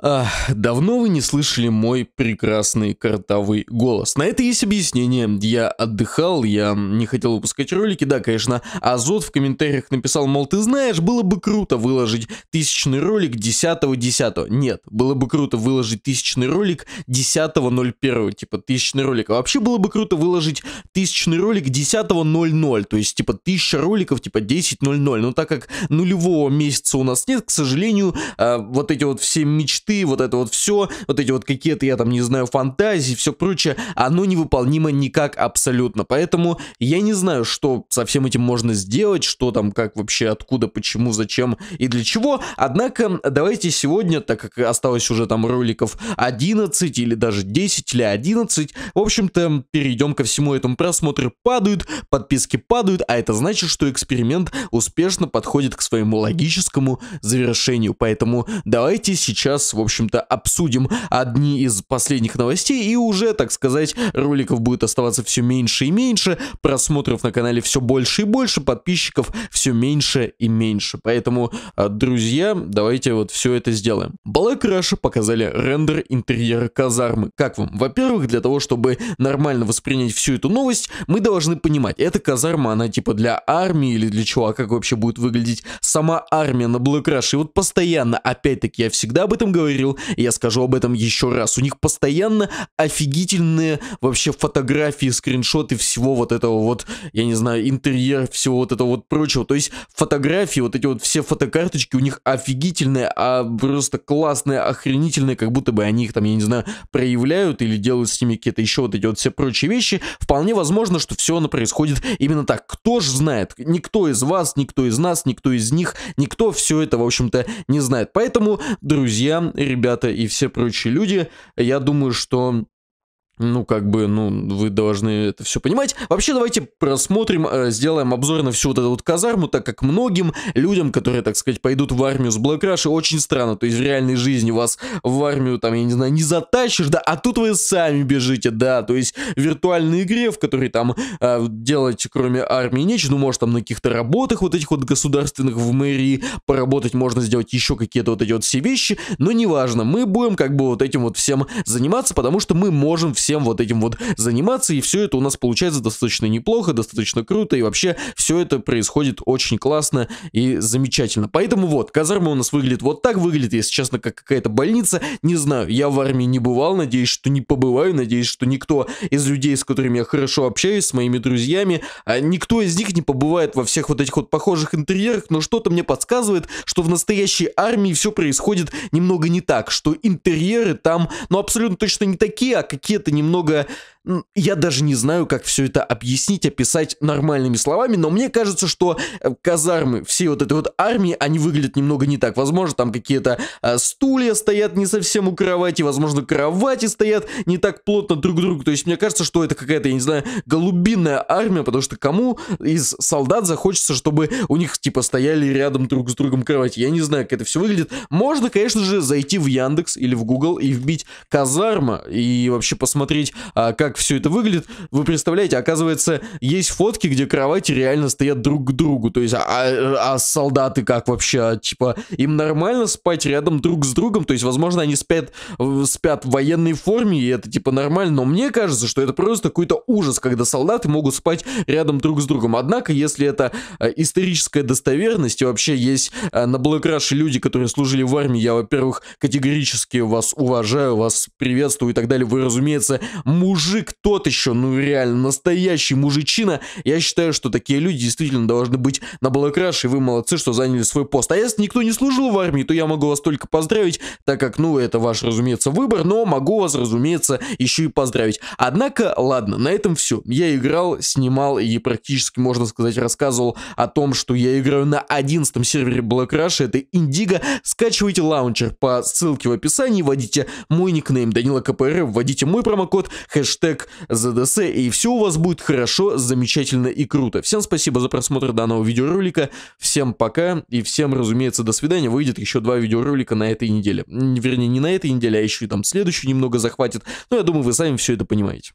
Ах, давно вы не слышали мой прекрасный картовый голос. На это есть объяснение. Я отдыхал, я не хотел выпускать ролики. Да, конечно, Азот в комментариях написал, мол, ты знаешь, было бы круто выложить тысячный ролик 10-10. Нет, было бы круто выложить тысячный ролик 10.01, типа тысячный ролик. А вообще было бы круто выложить тысячный ролик 10.00, то есть типа тысяча роликов, типа 10.00. Но так как нулевого месяца у нас нет, к сожалению, а, вот эти вот все мечты мечты, вот это вот все, вот эти вот какие-то, я там не знаю, фантазии, все прочее, оно невыполнимо никак абсолютно. Поэтому я не знаю, что со всем этим можно сделать, что там, как вообще, откуда, почему, зачем и для чего. Однако, давайте сегодня, так как осталось уже там роликов 11 или даже 10 или 11, в общем-то, перейдем ко всему этому. Просмотры падают, подписки падают, а это значит, что эксперимент успешно подходит к своему логическому завершению. Поэтому давайте сейчас в общем-то, обсудим одни из последних новостей, и уже, так сказать, роликов будет оставаться все меньше и меньше, просмотров на канале все больше и больше, подписчиков все меньше и меньше. Поэтому, э, друзья, давайте вот все это сделаем. Black Russia показали рендер интерьера казармы. Как вам? Во-первых, для того, чтобы нормально воспринять всю эту новость, мы должны понимать, эта казарма, она типа для армии или для чего, а как вообще будет выглядеть сама армия на Black Russia. И вот постоянно, опять-таки, я всегда об этом говорю, говорил, и я скажу об этом еще раз. У них постоянно офигительные вообще фотографии, скриншоты всего вот этого вот, я не знаю, интерьер, всего вот этого вот прочего. То есть фотографии, вот эти вот все фотокарточки у них офигительные, а просто классные, охренительные, как будто бы они их там, я не знаю, проявляют или делают с ними какие-то еще вот эти вот все прочие вещи. Вполне возможно, что все оно происходит именно так. Кто же знает? Никто из вас, никто из нас, никто из них, никто все это, в общем-то, не знает. Поэтому, друзья, ребята и все прочие люди. Я думаю, что ну, как бы, ну, вы должны это все понимать. Вообще, давайте просмотрим, э, сделаем обзор на всю вот эту вот казарму, так как многим людям, которые, так сказать, пойдут в армию с Black очень странно. То есть в реальной жизни вас в армию, там, я не знаю, не затащишь, да, а тут вы сами бежите, да. То есть в виртуальной игре, в которой там э, делать, кроме армии, нечего, ну, может, там на каких-то работах вот этих вот государственных в мэрии поработать, можно сделать еще какие-то вот эти вот все вещи, но неважно, мы будем как бы вот этим вот всем заниматься, потому что мы можем все всем вот этим вот заниматься, и все это у нас получается достаточно неплохо, достаточно круто, и вообще все это происходит очень классно и замечательно. Поэтому вот, казарма у нас выглядит вот так, выглядит, если честно, как какая-то больница, не знаю, я в армии не бывал, надеюсь, что не побываю, надеюсь, что никто из людей, с которыми я хорошо общаюсь, с моими друзьями, а никто из них не побывает во всех вот этих вот похожих интерьерах, но что-то мне подсказывает, что в настоящей армии все происходит немного не так, что интерьеры там, ну, абсолютно точно не такие, а какие-то немного... Я даже не знаю, как все это объяснить, описать нормальными словами, но мне кажется, что э, казармы все вот этой вот армии, они выглядят немного не так. Возможно, там какие-то а, стулья стоят не совсем у кровати, возможно, кровати стоят не так плотно друг к другу. То есть мне кажется, что это какая-то, я не знаю, голубиная армия, потому что кому из солдат захочется, чтобы у них типа стояли рядом друг с другом кровати. Я не знаю, как это все выглядит. Можно, конечно же, зайти в Яндекс или в Google и вбить казарма и вообще посмотреть посмотреть, а, как все это выглядит. Вы представляете, оказывается, есть фотки, где кровати реально стоят друг к другу. То есть, а, а, а солдаты как вообще? Типа, им нормально спать рядом друг с другом? То есть, возможно, они спят, э, спят в военной форме, и это типа нормально. Но мне кажется, что это просто какой-то ужас, когда солдаты могут спать рядом друг с другом. Однако, если это э, историческая достоверность, и вообще есть э, на Black Rush люди, которые служили в армии, я, во-первых, категорически вас уважаю, вас приветствую и так далее. Вы, разумеется, оказывается, мужик тот еще, ну реально, настоящий мужичина. Я считаю, что такие люди действительно должны быть на Блэкраш, и вы молодцы, что заняли свой пост. А если никто не служил в армии, то я могу вас только поздравить, так как, ну, это ваш, разумеется, выбор, но могу вас, разумеется, еще и поздравить. Однако, ладно, на этом все. Я играл, снимал и практически, можно сказать, рассказывал о том, что я играю на 11 сервере Black Rush, это Indigo. Скачивайте лаунчер по ссылке в описании, вводите мой никнейм Данила КПР, вводите мой промокод, промокод, хэштег ЗДС, и все у вас будет хорошо, замечательно и круто. Всем спасибо за просмотр данного видеоролика, всем пока, и всем, разумеется, до свидания. Выйдет еще два видеоролика на этой неделе. Вернее, не на этой неделе, а еще и там следующую немного захватит. Но ну, я думаю, вы сами все это понимаете.